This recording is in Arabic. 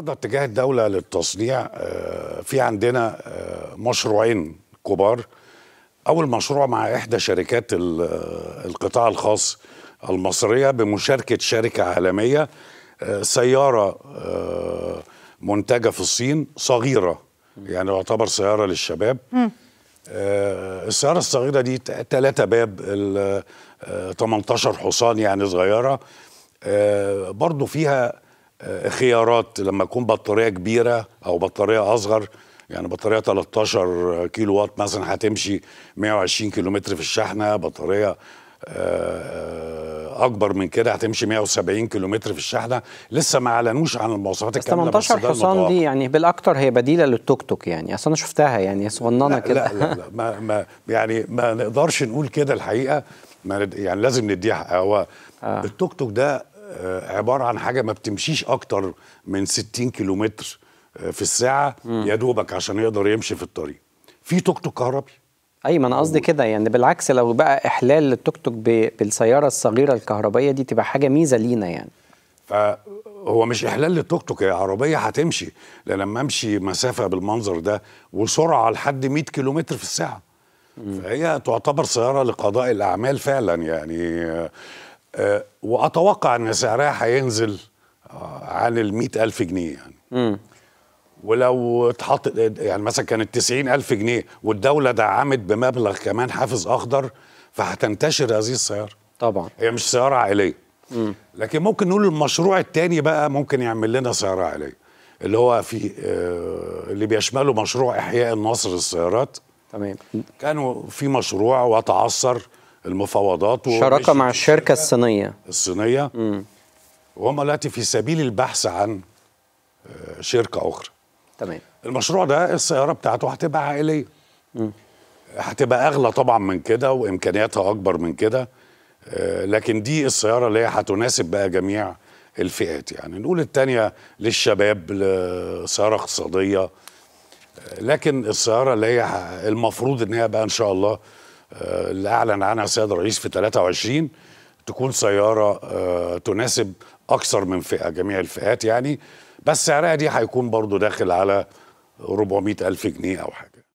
النهارده اتجاه الدوله للتصنيع آه، في عندنا آه، مشروعين كبار اول مشروع مع احدى شركات آه، القطاع الخاص المصريه بمشاركه شركه عالميه سياره منتجه في الصين صغيره يعني يعتبر سياره للشباب السياره الصغيره دي ثلاثة باب 18 حصان يعني صغيره برضو فيها خيارات لما تكون بطاريه كبيره او بطاريه اصغر يعني بطاريه 13 كيلو وات مثلا هتمشي 120 متر في الشحنه بطاريه آه، اكبر من كده هتمشي 170 متر في الشحنه لسه ما اعلنوش عن المواصفات الكامله بس 18 حصان دي يعني بالاكتر هي بديله للتوك توك يعني اصل انا شفتها يعني صغننه كده لا, لا لا ما, ما يعني ما نقدرش نقول كده الحقيقه ما يعني لازم نديها هو آه. التوك توك ده آه، عباره عن حاجه ما بتمشيش اكتر من 60 كيلومتر آه، في الساعه يا دوبك عشان يقدر يمشي في الطريق في توك توك كهربي اي ما انا قصدي كده يعني بالعكس لو بقى احلال للتوك توك بالسياره الصغيره الكهربائيه دي تبقى حاجه ميزه لينا يعني فهو مش احلال للتوك توك هي عربيه هتمشي لان لما امشي مسافه بالمنظر ده وسرعه لحد 100 كيلومتر في الساعه فهي تعتبر سياره لقضاء الاعمال فعلا يعني آه، آه، واتوقع ان سعرها هينزل آه، عن ال 100000 جنيه يعني م. ولو اتحط يعني مثلا كانت 90000 جنيه والدوله دعمت بمبلغ كمان حافز اخضر فهتنتشر هذه السياره طبعا هي مش سياره عائليه م. لكن ممكن نقول المشروع الثاني بقى ممكن يعمل لنا سياره عائليه اللي هو في آه، اللي بيشمله مشروع احياء النصر للسيارات تمام كانوا في مشروع وتعثر المفاوضات شراكه مع الشركه الصينيه الصينيه مم. وهم دلوقتي في سبيل البحث عن آه، شركه اخرى تمام المشروع ده السياره بتاعته هتبقى عائليه هتبقى اغلى طبعا من كده وامكانياتها اكبر من كده آه، لكن دي السياره اللي هي هتناسب بقى جميع الفئات يعني نقول الثانيه للشباب سياره اقتصاديه آه، لكن السياره اللي هي المفروض ان هي بقى ان شاء الله آه، اللي اعلن عنها السيد الرئيس في 23 تكون سياره آه، تناسب اكثر من فئه جميع الفئات يعني بس سعرها دي هيكون برضو داخل على 400 الف جنيه او حاجه